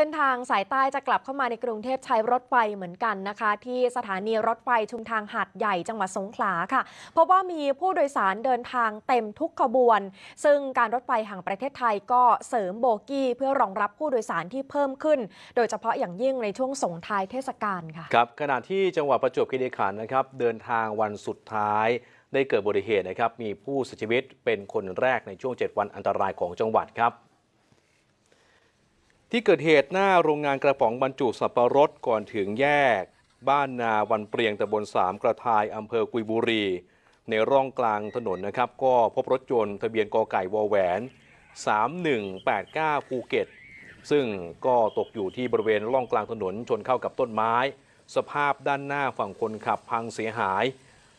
เส้นทางสายใต้จะกลับเข้ามาในกรุงเทพใช้รถไฟเหมือนกันนะคะ ที่สถานีรถไฟชุมทางหาดใหญ่จังหวัดสงขลาค่ะ เพราะว่ามีผู้โดยสารเดินทางเต็มทุกขบวน ซึ่งการรถไฟแห่งประเทศไทยก็เสริมโบกี้ เพื่อรองรับผู้โดยสารที่เพิ่มขึ้น โดยเฉพาะอย่างยิ่งในช่วงสงท้ายเทศกาลค่ะ ครับขณะที่จังหวัดประจวบคีรีขันธ์นะครับ เดินทางวันสุดท้าย ได้เกิดอุบัติเหตุนะครับ มีผู้เสียชีวิตเป็นคนแรกในช่วง 7 วันอันตรายของจังหวัดครับที่เกิดเหตุหน้าโรงงานกระป๋องบรรจุ สับปะรดก่อนถึงแยก บ้านนาวันเปรียงตะบนสามกระทายอำเภอกุยบุรี ในร่องกลางถนนนะครับ ก็พบรถยนต์ทะเบียนกอไก่วอแหวน 3189ภูเก็ต ซึ่งก็ตกอยู่ที่บริเวณร่องกลางถนนชนเข้ากับต้นไม้ สภาพด้านหน้าฝั่งคนขับพังเสียหาย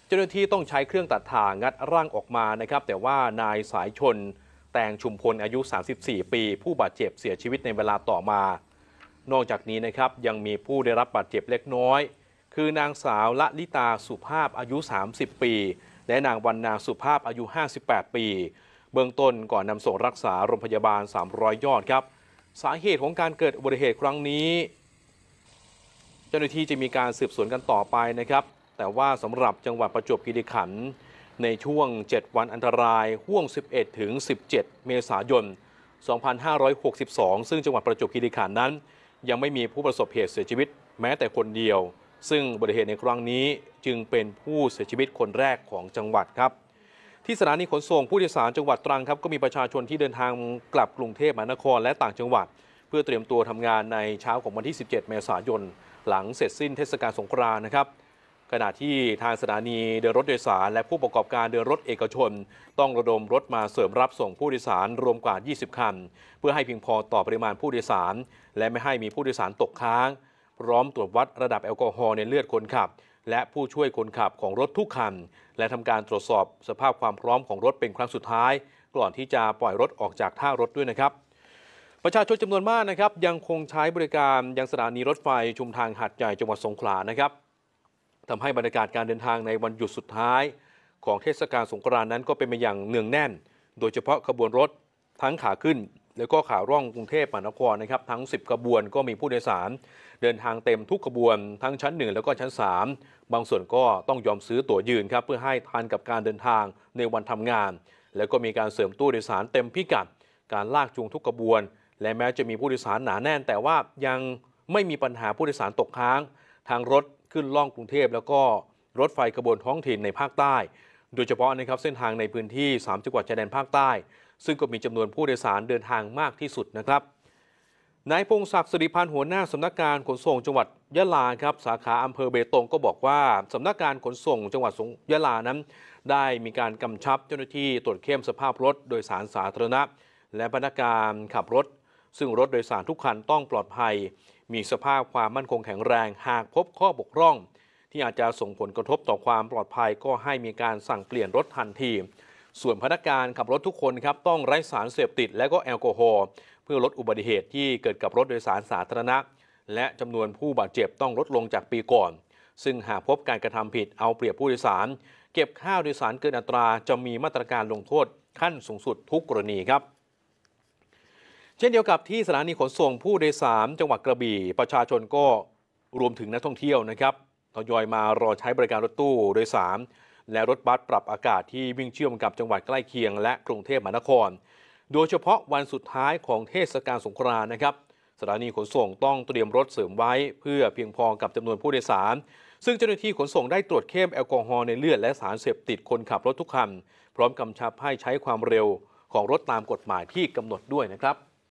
เจ้าหน้าที่ต้องใช้เครื่องตัดถ่างงัดร่างออกมานะครับ แต่ว่านายสายชนแตงชุมพลอายุ 34 ปีผู้บาดเจ็บ เสียชีวิตในเวลาต่อมา นอกจากนี้นะครับยังมีผู้ได้รับบาดเจ็บเล็กน้อย คือนางสาวละลิตาสุภาพอายุ 30 ปี และนางวันนาสุภาพอายุ 58 ปี เบื้องต้นก่อนนำส่งรักษาโรงพยาบาล 300 ยอดครับสาเหตุของการเกิดอุบัติเหตุครั้งนี้ เจ้าหน้าที่จะมีการสืบสวนกันต่อไปนะครับ แต่ว่าสำหรับจังหวัดประจวบคีรีขันธ์ในช่วง 7 วันอันตรายห่วง 11 ถึง 17เมษายน 2562 ซึ่งจังหวัดประจวบคีรีขันธ์นั้น ยังไม่มีผู้ประสบเหตุเสียชีวิตแม้แต่คนเดียว ซึ่งอุบัติเหตุในครั้งนี้จึงเป็นผู้เสียชีวิตคนแรกของจังหวัดครับ ที่สถานีขนส่งผู้โดยสารจังหวัดตรังครับ ก็มีประชาชนที่เดินทางกลับกรุงเทพมหานครและต่างจังหวัด เพื่อเตรียมตัวทำงานในเช้าของวันที่ 17 เมษายนหลังเสร็จสิ้นเทศกาลสงกรานต์นะครับขณะที่ทางสถานีเดินรถโดยสาร และผู้ประกอบการเดินรถเอกชน ต้องระดมรถมาเสริมรับส่งผู้โดยสารรวมกว่า 20 คัน เพื่อให้เพียงพอต่อปริมาณผู้โดยสาร และไม่ให้มีผู้โดยสารตกค้าง พร้อมตรวจวัดระดับแอลกอฮอล์ในเลือดคนขับ และผู้ช่วยคนขับของรถทุกคัน และทำการตรวจสอบสภาพความพร้อมของรถเป็นครั้งสุดท้ายก่อนที่จะปล่อยรถออกจากท่ารถด้วยนะครับ ประชาชนจำนวนมากนะครับยังคงใช้บริการยังสถานีรถไฟชุมทางหัดใหญ่จังหวัดสงขลานะครับทำให้บรรยากาศการเดินทางในวันหยุดสุดท้าย ของเทศกาลสงกรานต์นั้นก็เป็นไปอย่างเนืองแน่น โดยเฉพาะขบวนรถทั้งขาขึ้น แล้วก็ขาร่องกรุงเทพมหานครนะครับ ทั้ง 10ขบวนก็มีผู้โดยสาร เดินทางเต็มทุกขบวน ทั้งชั้น 1 แล้วก็ชั้น 3 บางส่วนก็ต้องยอมซื้อตั๋วยืนครับเพื่อให้ทันกับการเดินทางในวันทำงาน แล้วก็มีการเสริมตู้โดยสารเต็มพิกัดการลากจูงทุกขบวน และแม้จะมีผู้โดยสารหนาแน่น แต่ว่ายังไม่มีปัญหาผู้โดยสารตกค้าง ทางรถขึ้นล่องกรุงเทพแล้วก็รถไฟขบวนท้องถิ่นในภาคใต้ โดยเฉพาะนะครับเส้นทางในพื้นที่ 3 จังหวัดชายแดนภาคใต้ ซึ่งก็มีจำนวนผู้โดยสารเดินทางมากที่สุดนะครับนายพงศักดิ์สิริพันธ์หัวหน้า สำนักงานขนส่งจังหวัดยะลาครับสาขาอำเภอเบตงก็บอกว่า สำนักงานขนส่งจังหวัดสงยะลานั้น ได้มีการกำชับเจ้าหน้าที่ตรวจเข้มสภาพรถโดยสารสาธารณะและพนักงานขับรถซึ่งรถโดยสารทุกคันต้องปลอดภัย มีสภาพความมั่นคงแข็งแรง หากพบข้อบกพร่อง ที่อาจจะส่งผลกระทบต่อความปลอดภัย ก็ให้มีการสั่งเปลี่ยนรถทันที ส่วนพนักงานขับรถทุกคนครับ ต้องไร้สารเสพติดและก็แอลกอฮอล์เพื่อลดอุบัติเหตุที่เกิดกับรถโดยสารสาธารณะ และจำนวนผู้บาดเจ็บต้องลดลงจากปีก่อน ซึ่งหากพบการกระทำผิดเอาเปรียบผู้โดยสาร เก็บค่าโดยสารเกินอัตราจะมีมาตรการลงโทษ ขั้นสูงสุดทุกกรณีครับเช่นเดียวกับที่สถานีขนส่งผู้โดยสารจังหวัดกระบี่ ประชาชนก็รวมถึงนักท่องเที่ยวนะครับทยอยมารอใช้บริการรถตู้โดยสารและรถบัสปรับอากาศที่วิ่งเชื่อมกับจังหวัดใกล้เคียงและกรุงเทพมหานคร โดยเฉพาะวันสุดท้ายของเทศกาลสงกรานนะครับ สถานีขนส่งต้องเตรียมรถเสริมไว้เพื่อเพียงพอกับจำนวนผู้โดยสาร ซึ่งเจ้าหน้าที่ขนส่งได้ตรวจเข้มแอลกอฮอล์ในเลือดและสารเสพติดคนขับรถทุกคันพร้อมกำชับให้ใช้ความเร็วของรถตามกฎหมายที่กำหนดด้วยนะครับ